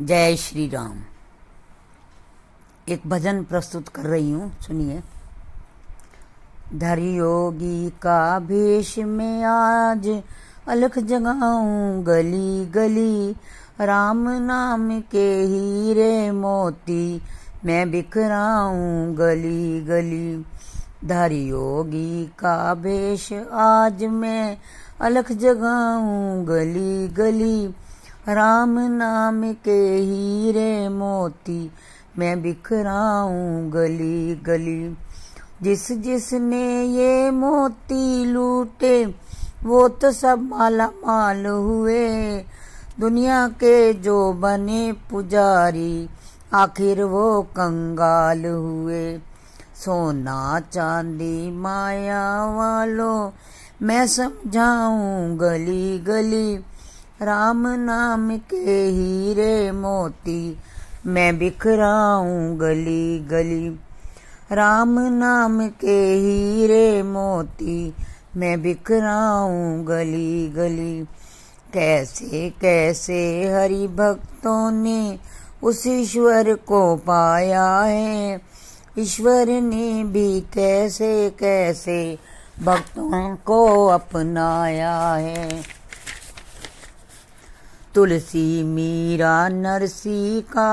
जय श्री राम एक भजन प्रस्तुत कर रही हूँ सुनिए धरियोगी का भेष में आज अलख जगाऊं गली गली राम नाम के हीरे मोती मैं बिखराऊं गली गली धरियोगी का भेष आज मैं अलख जगाऊं गली गली राम नाम के हीरे मोती मैं बिखराऊं गली गली जिस जिसने ये मोती लूटे वो तो सब माला माल हुए दुनिया के जो बने पुजारी आखिर वो कंगाल हुए सोना चांदी माया वालों मैं समझाऊं गली गली राम नाम के हीरे मोती मैं बिखराऊं गली गली राम नाम के हीरे मोती मैं बिखराऊं गली गली कैसे कैसे हरि भक्तों ने उस ईश्वर को पाया है ईश्वर ने भी कैसे कैसे भक्तों को अपनाया है तुलसी मीरा नरसी का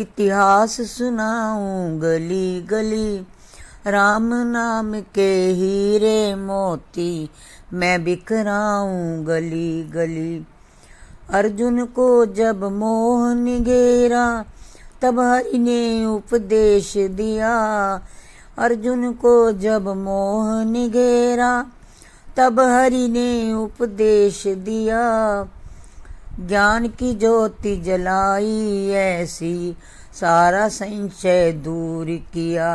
इतिहास सुनाऊं गली गली राम नाम के हीरे मोती मैं बिखराऊं गली गली अर्जुन को जब मोहन घेरा तब हरि ने उपदेश दिया अर्जुन को जब मोहन घेरा तब हरि ने उपदेश दिया ज्ञान की ज्योति जलाई ऐसी सारा संशय दूर किया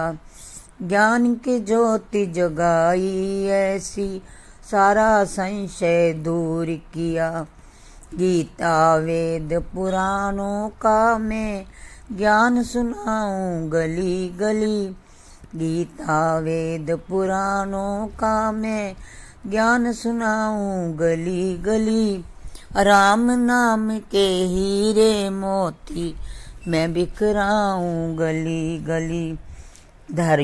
ज्ञान की ज्योति जगाई ऐसी सारा संशय दूर किया गीता वेद पुराणों का मैं ज्ञान सुनाऊं गली गली गीता वेद पुराणों का मैं ज्ञान सुनाऊं गली गली राम नाम के हीरे मोती मैं बिखराऊं गली गली धर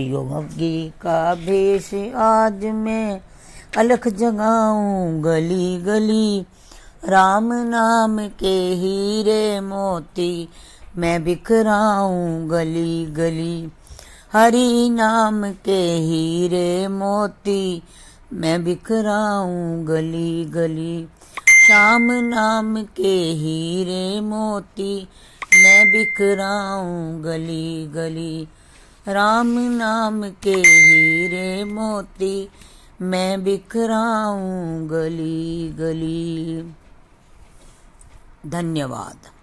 का भेष आज मैं अलख जगाऊं गली गली राम नाम के हीरे मोती मैं बिखराऊं गली गली हरी नाम के हीरे मोती मैं बिखराऊं गली गली श्याम नाम के हीरे मोती मैं बिखराऊं गली गली राम नाम के हीरे मोती मैं बिखराऊं गली गली धन्यवाद